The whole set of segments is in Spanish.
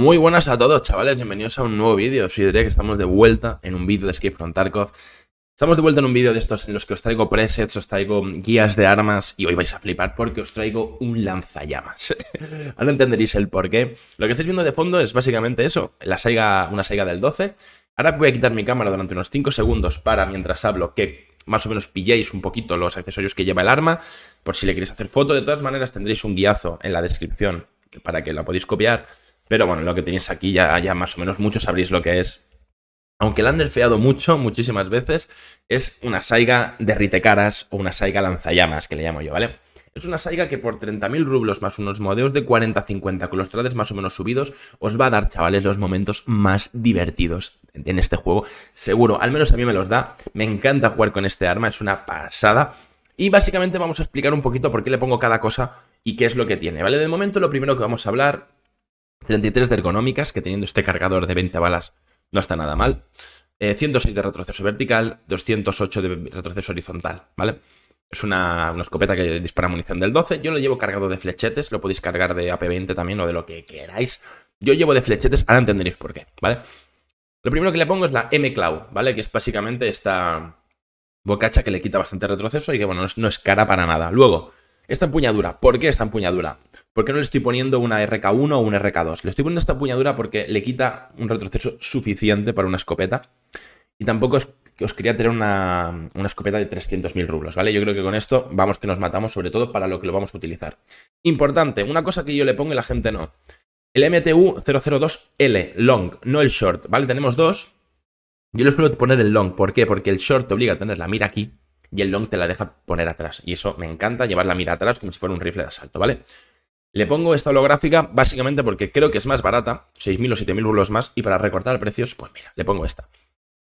Muy buenas a todos, chavales. Bienvenidos a un nuevo vídeo. Soy que estamos de vuelta en un vídeo de Escape from Tarkov. Estamos de vuelta en un vídeo de estos en los que os traigo presets, os traigo guías de armas y hoy vais a flipar porque os traigo un lanzallamas. Ahora entenderéis el porqué. Lo que estáis viendo de fondo es básicamente eso, la saiga, una saiga del 12. Ahora voy a quitar mi cámara durante unos 5 segundos para, mientras hablo, que más o menos pilléis un poquito los accesorios que lleva el arma, por si le queréis hacer foto. De todas maneras tendréis un guiazo en la descripción para que la podéis copiar pero bueno, lo que tenéis aquí ya, más o menos muchos sabréis lo que es. Aunque la han nerfeado mucho, muchísimas veces, es una saiga caras o una saiga lanzallamas, que le llamo yo, ¿vale? Es una saiga que por 30.000 rublos más unos modeos de 40-50 con los trades más o menos subidos os va a dar, chavales, los momentos más divertidos en este juego. Seguro, al menos a mí me los da. Me encanta jugar con este arma, es una pasada. Y básicamente vamos a explicar un poquito por qué le pongo cada cosa y qué es lo que tiene, ¿vale? De momento lo primero que vamos a hablar 33 de ergonómicas, que teniendo este cargador de 20 balas no está nada mal. 106 eh, de retroceso vertical, 208 de retroceso horizontal, ¿vale? Es una, escopeta que dispara munición del 12. Yo lo llevo cargado de flechetes, lo podéis cargar de AP20 también o de lo que queráis. Yo llevo de flechetes, ahora entenderéis por qué, ¿vale? Lo primero que le pongo es la M-Cloud, ¿vale? Que es básicamente esta bocacha que le quita bastante retroceso y que, bueno, no es cara para nada. Luego, esta empuñadura, ¿por qué esta empuñadura? ¿Por qué no le estoy poniendo una RK1 o una RK2? Le estoy poniendo esta empuñadura porque le quita un retroceso suficiente para una escopeta. Y tampoco os, os quería tener una, escopeta de 300.000 rublos, ¿vale? Yo creo que con esto vamos que nos matamos, sobre todo para lo que lo vamos a utilizar. Importante, una cosa que yo le pongo y la gente no. El MTU-002L, long, no el short, ¿vale? Tenemos dos. Yo le suelo poner el long, ¿por qué? Porque el short te obliga a tener la mira aquí, y el long te la deja poner atrás. Y eso me encanta, llevar la mira atrás como si fuera un rifle de asalto, ¿vale? Le pongo esta holográfica básicamente porque creo que es más barata, 6.000 o 7.000 rublos más, y para recortar precios, pues mira, le pongo esta.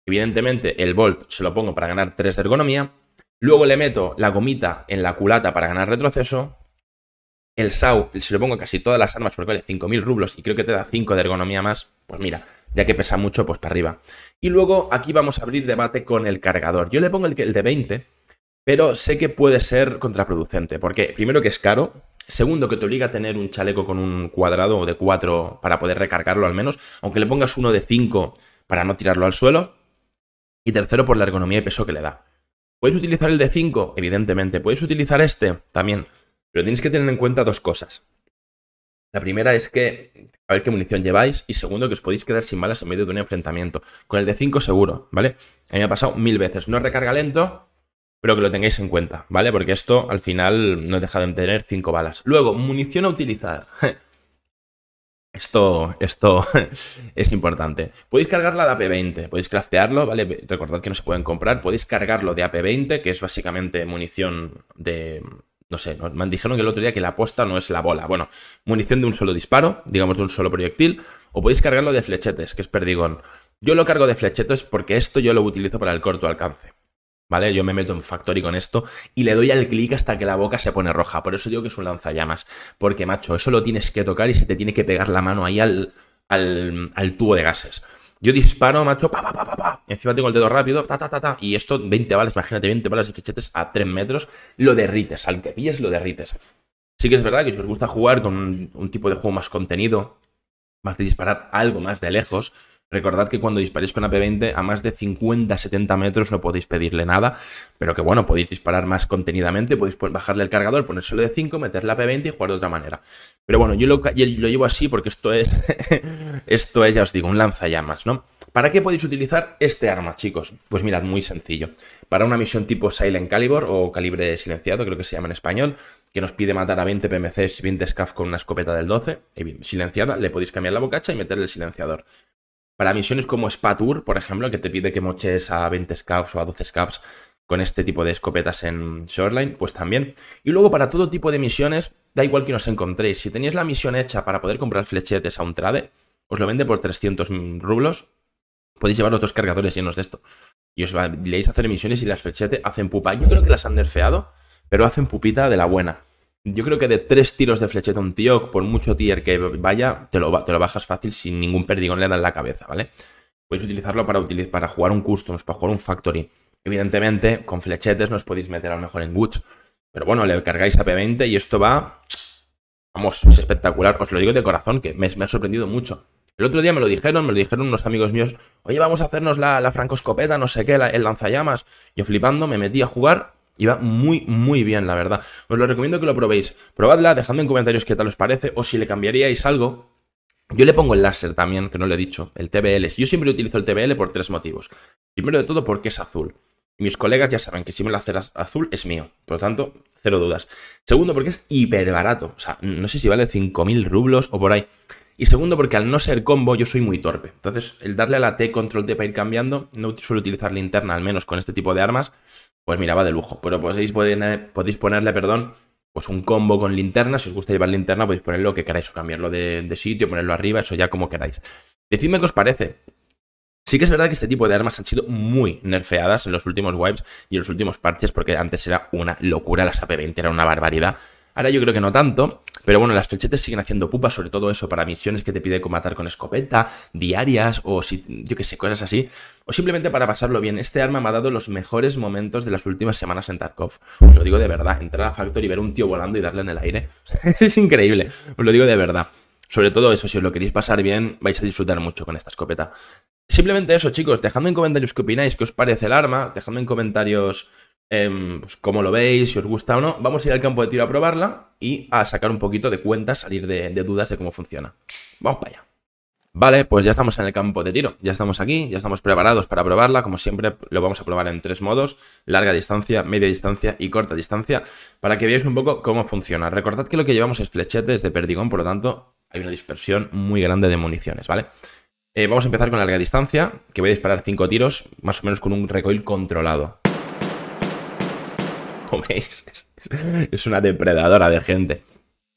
Evidentemente el Bolt se lo pongo para ganar 3 de ergonomía, luego le meto la gomita en la culata para ganar retroceso, el SAU se lo pongo casi todas las armas porque vale 5.000 rublos y creo que te da 5 de ergonomía más, pues mira, ya que pesa mucho, pues para arriba. Y luego aquí vamos a abrir debate con el cargador. Yo le pongo el, de 20, pero sé que puede ser contraproducente, porque primero que es caro, Segundo, que te obliga a tener un chaleco con un cuadrado de 4 para poder recargarlo al menos, aunque le pongas uno de 5 para no tirarlo al suelo. Y tercero, por la ergonomía y peso que le da. ¿Puedes utilizar el de 5? Evidentemente. ¿Puedes utilizar este? También. Pero tienes que tener en cuenta dos cosas. La primera es que, a ver qué munición lleváis. Y segundo, que os podéis quedar sin balas en medio de un enfrentamiento. Con el de 5 seguro, ¿vale? A mí me ha pasado mil veces. No recarga lento, pero que lo tengáis en cuenta, ¿vale? Porque esto al final no deja de tener 5 balas. Luego, munición a utilizar. Esto, esto es importante. Podéis cargarla de AP20, podéis craftearlo, ¿vale? Recordad que no se pueden comprar, podéis cargarlo de AP20, que es básicamente munición de, no sé, me dijeron que el otro día que la apuesta no es la bola. Bueno, munición de un solo disparo, digamos de un solo proyectil, o podéis cargarlo de flechetes, que es perdigón. Yo lo cargo de flechetes porque esto yo lo utilizo para el corto alcance. ¿Vale? Yo me meto en Factory con esto y le doy al clic hasta que la boca se pone roja. Por eso digo que es un lanzallamas. Porque, macho, eso lo tienes que tocar y se te tiene que pegar la mano ahí al, al, al tubo de gases. Yo disparo, macho, pa, pa, pa, pa, Encima tengo el dedo rápido, ta, ta, ta, ta. Y esto, 20 balas, imagínate, 20 balas y fichetes a 3 metros. Lo derrites, al que pilles lo derrites. Sí que es verdad que si os gusta jugar con un, tipo de juego más contenido, más de disparar algo más de lejos, Recordad que cuando disparéis con P 20 a más de 50-70 metros no podéis pedirle nada, pero que bueno, podéis disparar más contenidamente, podéis bajarle el cargador, ponérselo de 5, meter la P 20 y jugar de otra manera. Pero bueno, yo lo, llevo así porque esto es, esto es, ya os digo, un lanzallamas, ¿no? ¿Para qué podéis utilizar este arma, chicos? Pues mirad, muy sencillo. Para una misión tipo Silent Calibur o calibre silenciado, creo que se llama en español, que nos pide matar a 20 PMCs y 20 SCAF con una escopeta del 12, silenciada, le podéis cambiar la bocacha y meter el silenciador. Para misiones como Spatur, por ejemplo, que te pide que moches a 20 SCAFs o a 12 SCAFs con este tipo de escopetas en Shoreline, pues también. Y luego para todo tipo de misiones, da igual que nos encontréis. Si tenéis la misión hecha para poder comprar flechetes a un trade, os lo vende por 300 rublos. Podéis llevar otros cargadores llenos de esto. Y os leéis a hacer misiones y las flechetes hacen pupa. Yo creo que las han nerfeado, pero hacen pupita de la buena. Yo creo que de tres tiros de flecheta un tío, por mucho tier que vaya, te lo, bajas fácil sin ningún perdigón le da en la cabeza, ¿vale? Podéis utilizarlo para, para jugar un customs, para jugar un factory. Evidentemente, con flechetes no os podéis meter a lo mejor en Guts. Pero bueno, le cargáis a P20 y esto va... Vamos, es espectacular. Os lo digo de corazón, que me, ha sorprendido mucho. El otro día me lo dijeron, me lo dijeron unos amigos míos. Oye, vamos a hacernos la, francoscopeta, no sé qué, el lanzallamas. Yo flipando, me metí a jugar y va muy, muy bien, la verdad. Os lo recomiendo que lo probéis. Probadla, dejadme en comentarios qué tal os parece o si le cambiaríais algo. Yo le pongo el láser también, que no lo he dicho, el TBL. Yo siempre utilizo el TBL por tres motivos. Primero de todo porque es azul. Mis colegas ya saben que si me la cera azul es mío. Por lo tanto, cero dudas. Segundo, porque es hiper barato. O sea, no sé si vale 5.000 rublos o por ahí. Y segundo, porque al no ser combo yo soy muy torpe. Entonces, el darle a la T control T para ir cambiando, no suelo utilizar linterna, al menos con este tipo de armas, pues mira, va de lujo. Pero podéis, podéis ponerle, perdón, pues un combo con linterna. Si os gusta llevar linterna, podéis poner lo que queráis o cambiarlo de, de sitio, ponerlo arriba, eso ya como queráis. Decidme qué os parece. Sí que es verdad que este tipo de armas han sido muy nerfeadas en los últimos wipes y en los últimos parches, porque antes era una locura, las AP20 era una barbaridad. Ahora yo creo que no tanto, pero bueno, las flechetes siguen haciendo pupa, sobre todo eso, para misiones que te pide matar con escopeta, diarias, o si, yo que sé, cosas así. O simplemente para pasarlo bien, este arma me ha dado los mejores momentos de las últimas semanas en Tarkov. Os lo digo de verdad, entrar a Factory y ver un tío volando y darle en el aire, es increíble, os lo digo de verdad. Sobre todo eso, si os lo queréis pasar bien, vais a disfrutar mucho con esta escopeta. Simplemente eso, chicos, dejadme en comentarios qué opináis, qué os parece el arma, dejadme en comentarios em, pues, cómo lo veis, si os gusta o no. Vamos a ir al campo de tiro a probarla y a sacar un poquito de cuentas, salir de, de dudas de cómo funciona. Vamos para allá. Vale, pues ya estamos en el campo de tiro, ya estamos aquí, ya estamos preparados para probarla, como siempre lo vamos a probar en tres modos, larga distancia, media distancia y corta distancia, para que veáis un poco cómo funciona. Recordad que lo que llevamos es flechetes de perdigón, por lo tanto, hay una dispersión muy grande de municiones, ¿vale? Eh, vamos a empezar con la larga distancia, que voy a disparar 5 tiros, más o menos con un recoil controlado. Como veis, es una depredadora de gente.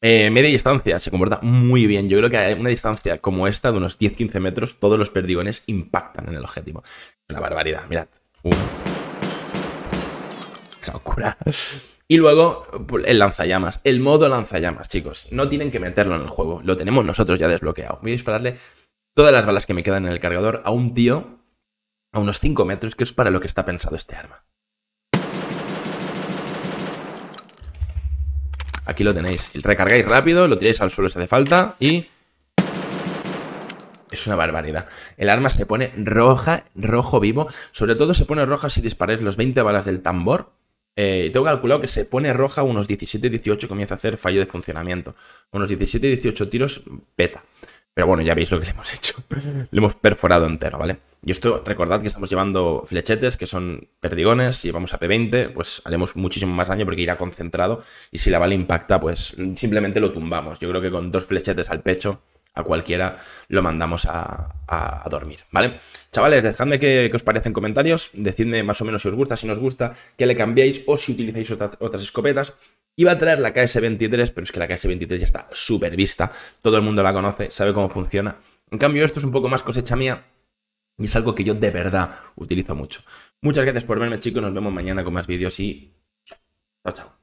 Eh, media distancia, se comporta muy bien. Yo creo que a una distancia como esta, de unos 10-15 metros, todos los perdigones impactan en el objetivo. Una barbaridad, mirad. Uh. locura. Y luego el lanzallamas, el modo lanzallamas, chicos. No tienen que meterlo en el juego, lo tenemos nosotros ya desbloqueado. Voy a dispararle todas las balas que me quedan en el cargador a un tío a unos 5 metros, que es para lo que está pensado este arma. Aquí lo tenéis. Recargáis rápido, lo tiráis al suelo si hace falta y... Es una barbaridad. El arma se pone roja, rojo vivo. Sobre todo se pone roja si disparáis los 20 balas del tambor eh, tengo calculado que se pone roja unos 17-18, comienza a hacer fallo de funcionamiento. Unos 17-18 tiros, peta. Pero bueno, ya veis lo que le hemos hecho. le hemos perforado entero, ¿vale? Y esto, recordad que estamos llevando flechetes, que son perdigones. y llevamos a P20, pues haremos muchísimo más daño porque irá concentrado. Y si la bala impacta, pues simplemente lo tumbamos. Yo creo que con dos flechetes al pecho a cualquiera lo mandamos a, dormir, ¿vale? Chavales, dejadme qué, os parece en comentarios, decidme más o menos si os gusta, si no os gusta, que le cambiáis o si utilizáis otras escopetas. Iba a traer la KS-23, pero es que la KS-23 ya está súper vista, todo el mundo la conoce, sabe cómo funciona. En cambio, esto es un poco más cosecha mía y es algo que yo de verdad utilizo mucho. Muchas gracias por verme, chicos, nos vemos mañana con más vídeos y... Chao, chao.